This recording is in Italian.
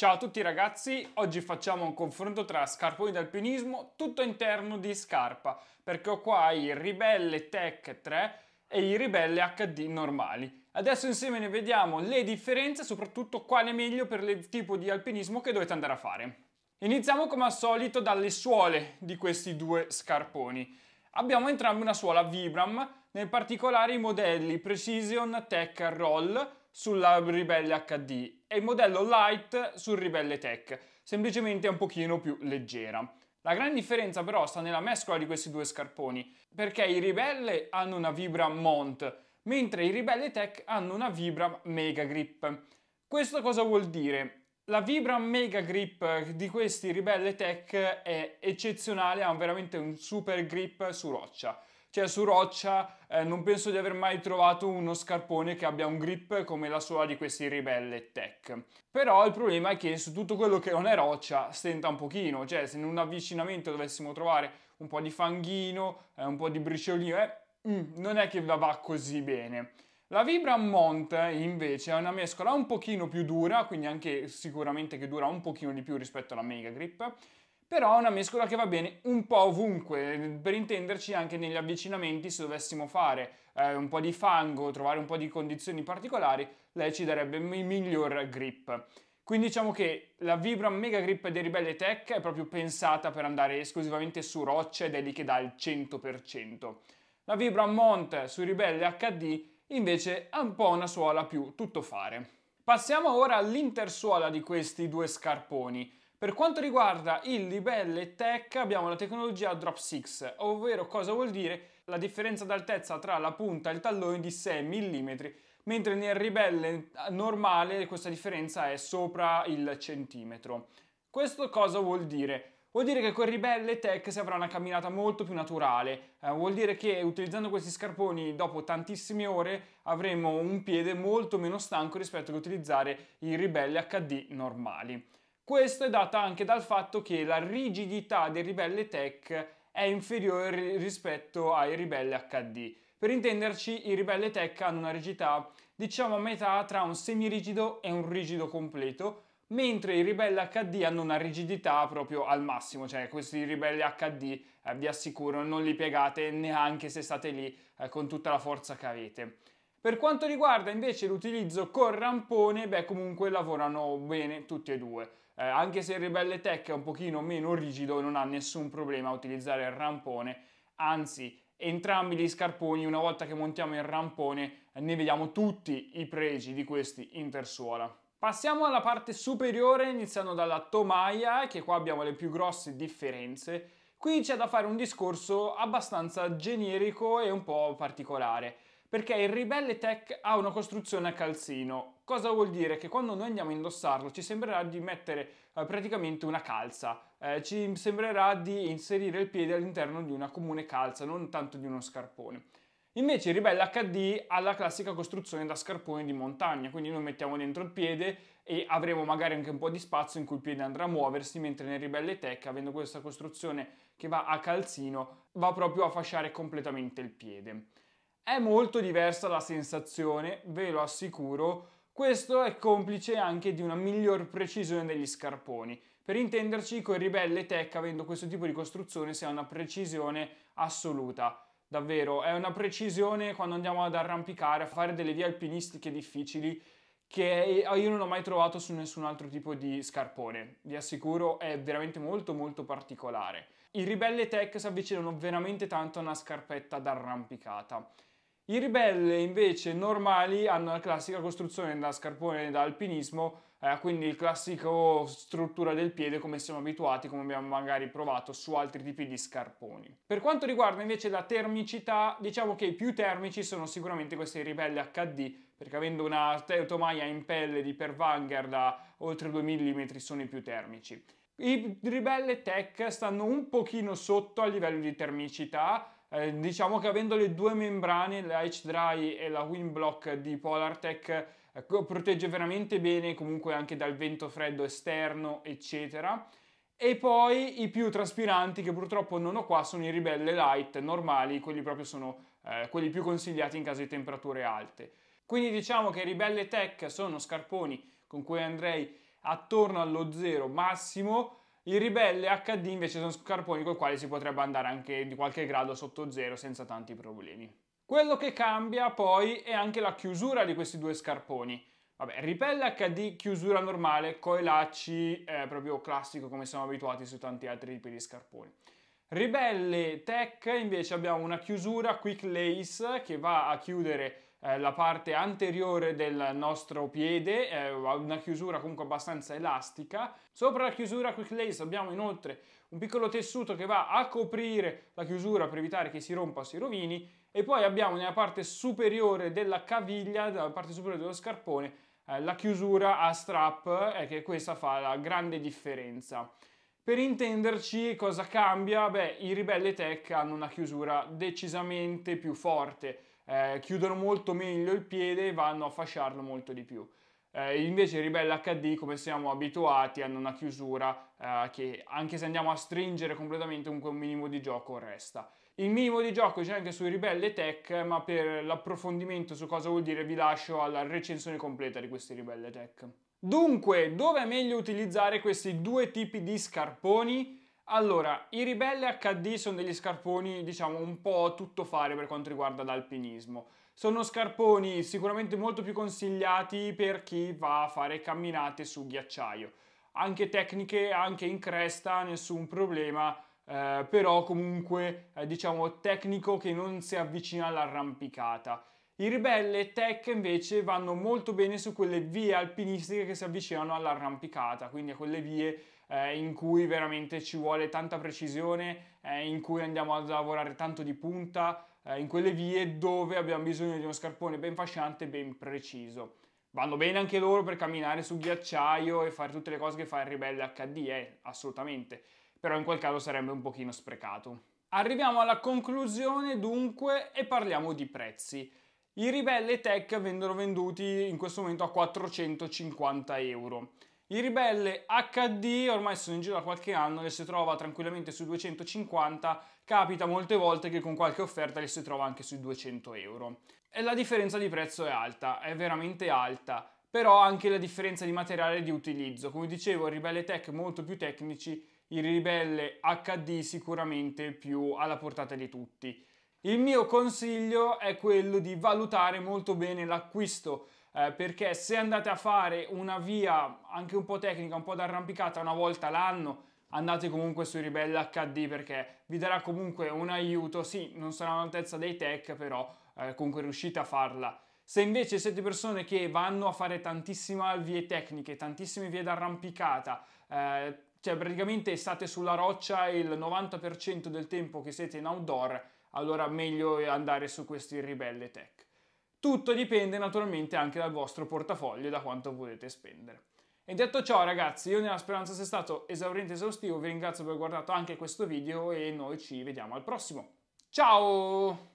Ciao a tutti ragazzi, oggi facciamo un confronto tra scarponi d'alpinismo tutto interno di scarpa perché ho qua i Ribelle Tech 3 e i Ribelle HD normali. Adesso insieme ne vediamo le differenze soprattutto quale è meglio per il tipo di alpinismo che dovete andare a fare. Iniziamo come al solito dalle suole di questi due scarponi. Abbiamo entrambi una suola Vibram, nel particolare i modelli Precision Tech Roll sulla Ribelle HD e il modello Lite sul Ribelle Tech, semplicemente un pochino più leggera. La grande differenza però sta nella mescola di questi due scarponi, perché i Ribelle hanno una vibra Mont, mentre i Ribelle Tech hanno una vibra Mega Grip. Questo cosa vuol dire? La vibra mega grip di questi ribelle tech è eccezionale, ha veramente un super grip su roccia. Cioè su roccia eh, non penso di aver mai trovato uno scarpone che abbia un grip come la sua di questi ribelle tech. Però il problema è che su tutto quello che non è roccia stenta un pochino, cioè se in un avvicinamento dovessimo trovare un po' di fanghino, eh, un po' di briciolino, eh, mm, non è che va così bene. La Vibra Mont invece è una mescola un pochino più dura, quindi anche sicuramente che dura un pochino di più rispetto alla Mega Grip però è una mescola che va bene un po' ovunque, per intenderci anche negli avvicinamenti se dovessimo fare eh, un po' di fango, trovare un po' di condizioni particolari, lei ci darebbe il miglior grip. Quindi diciamo che la Vibram Mega Grip dei Ribelle Tech è proprio pensata per andare esclusivamente su rocce ed è lì che dà il 100%. La Vibram Mont sui Ribelle HD invece ha un po' una suola più tuttofare. Passiamo ora all'intersuola di questi due scarponi. Per quanto riguarda il libelle tech abbiamo la tecnologia drop 6, ovvero cosa vuol dire la differenza d'altezza tra la punta e il tallone di 6 mm, mentre nel ribelle normale questa differenza è sopra il centimetro. Questo cosa vuol dire? Vuol dire che quel ribelle tech si avrà una camminata molto più naturale, eh, vuol dire che utilizzando questi scarponi dopo tantissime ore avremo un piede molto meno stanco rispetto ad utilizzare i ribelle HD normali. Questo è dato anche dal fatto che la rigidità del ribelle tech è inferiore rispetto ai ribelle HD. Per intenderci, i ribelle tech hanno una rigidità diciamo a metà tra un semirigido e un rigido completo, mentre i ribelle HD hanno una rigidità proprio al massimo, cioè questi ribelle HD eh, vi assicuro non li piegate neanche se state lì eh, con tutta la forza che avete. Per quanto riguarda invece l'utilizzo col rampone, beh comunque lavorano bene tutti e due eh, anche se il Rebelle Tech è un pochino meno rigido non ha nessun problema a utilizzare il rampone, anzi entrambi gli scarponi una volta che montiamo il rampone ne vediamo tutti i pregi di questi intersuola. Passiamo alla parte superiore iniziando dalla tomaia che qua abbiamo le più grosse differenze. Qui c'è da fare un discorso abbastanza generico e un po' particolare perché il Ribelle Tech ha una costruzione a calzino. Cosa vuol dire? Che quando noi andiamo a indossarlo ci sembrerà di mettere eh, praticamente una calza, eh, ci sembrerà di inserire il piede all'interno di una comune calza, non tanto di uno scarpone. Invece il Ribelle HD ha la classica costruzione da scarpone di montagna, quindi noi mettiamo dentro il piede e avremo magari anche un po' di spazio in cui il piede andrà a muoversi, mentre nel Ribelle Tech, avendo questa costruzione che va a calzino, va proprio a fasciare completamente il piede. È molto diversa la sensazione, ve lo assicuro, questo è complice anche di una miglior precisione degli scarponi. Per intenderci, con ribelle tech, avendo questo tipo di costruzione, si ha una precisione assoluta. Davvero, è una precisione quando andiamo ad arrampicare, a fare delle vie alpinistiche difficili, che io non ho mai trovato su nessun altro tipo di scarpone. Vi assicuro, è veramente molto molto particolare. I ribelle tech si avvicinano veramente tanto a una scarpetta d'arrampicata. I ribelle invece normali hanno la classica costruzione da scarpone da alpinismo, eh, quindi il classico struttura del piede come siamo abituati, come abbiamo magari provato su altri tipi di scarponi. Per quanto riguarda invece la termicità, diciamo che i più termici sono sicuramente questi ribelle HD, perché avendo una teutomaia in pelle di pervanger da oltre 2 mm sono i più termici. I ribelle tech stanno un pochino sotto a livello di termicità, eh, diciamo che avendo le due membrane, la H Dry e la Wind di Polartec, eh, protegge veramente bene comunque anche dal vento freddo esterno, eccetera. E poi i più traspiranti che purtroppo non ho qua sono i ribelle light normali, quelli proprio sono eh, quelli più consigliati in caso di temperature alte. Quindi diciamo che i ribelle tech sono scarponi con cui andrei attorno allo zero massimo, il ribelle HD invece sono scarponi con i quali si potrebbe andare anche di qualche grado sotto zero senza tanti problemi. Quello che cambia poi è anche la chiusura di questi due scarponi. Vabbè, ripelle HD chiusura normale, coi lacci eh, proprio classico come siamo abituati su tanti altri tipi di scarponi. Ribelle Tech invece abbiamo una chiusura quick lace che va a chiudere eh, la parte anteriore del nostro piede, eh, una chiusura comunque abbastanza elastica. Sopra la chiusura quick lace abbiamo inoltre un piccolo tessuto che va a coprire la chiusura per evitare che si rompa o si rovini e poi abbiamo nella parte superiore della caviglia, nella parte superiore dello scarpone, eh, la chiusura a strap eh, che questa fa la grande differenza. Per intenderci cosa cambia? Beh, i ribelle tech hanno una chiusura decisamente più forte, eh, chiudono molto meglio il piede e vanno a fasciarlo molto di più. Eh, invece il ribelle HD, come siamo abituati, hanno una chiusura eh, che anche se andiamo a stringere completamente comunque un minimo di gioco resta. Il minimo di gioco c'è anche sui ribelle tech, ma per l'approfondimento su cosa vuol dire vi lascio alla recensione completa di questi ribelle tech. Dunque, dove è meglio utilizzare questi due tipi di scarponi? Allora, i ribelle HD sono degli scarponi, diciamo, un po' tutto fare per quanto riguarda l'alpinismo. Sono scarponi sicuramente molto più consigliati per chi va a fare camminate su ghiacciaio. Anche tecniche, anche in cresta, nessun problema, eh, però comunque, eh, diciamo, tecnico che non si avvicina all'arrampicata. I ribelle tech invece vanno molto bene su quelle vie alpinistiche che si avvicinano all'arrampicata, quindi a quelle vie eh, in cui veramente ci vuole tanta precisione, eh, in cui andiamo a lavorare tanto di punta, eh, in quelle vie dove abbiamo bisogno di uno scarpone ben fasciante e ben preciso. Vanno bene anche loro per camminare su ghiacciaio e fare tutte le cose che fa il ribelle HD, eh, assolutamente, però in quel caso sarebbe un pochino sprecato. Arriviamo alla conclusione dunque e parliamo di prezzi. I ribelle tech vengono venduti in questo momento a 450 euro. I ribelle HD ormai sono in giro da qualche anno, le si trova tranquillamente sui 250, capita molte volte che con qualche offerta le si trova anche sui 200 euro. E la differenza di prezzo è alta, è veramente alta, però anche la differenza di materiale di utilizzo. Come dicevo, ribelle tech molto più tecnici, i ribelle HD sicuramente più alla portata di tutti. Il mio consiglio è quello di valutare molto bene l'acquisto eh, perché se andate a fare una via anche un po' tecnica, un po' d'arrampicata una volta l'anno, andate comunque su Ribella HD perché vi darà comunque un aiuto, sì, non sarà all'altezza dei tech, però eh, comunque riuscite a farla. Se invece siete persone che vanno a fare tantissime vie tecniche, tantissime vie d'arrampicata, eh, cioè praticamente state sulla roccia il 90% del tempo che siete in outdoor, allora meglio andare su questi ribelle tech. Tutto dipende naturalmente anche dal vostro portafoglio e da quanto volete spendere. E detto ciò ragazzi, io nella speranza sia stato esauriente e esaustivo, vi ringrazio per aver guardato anche questo video e noi ci vediamo al prossimo. Ciao!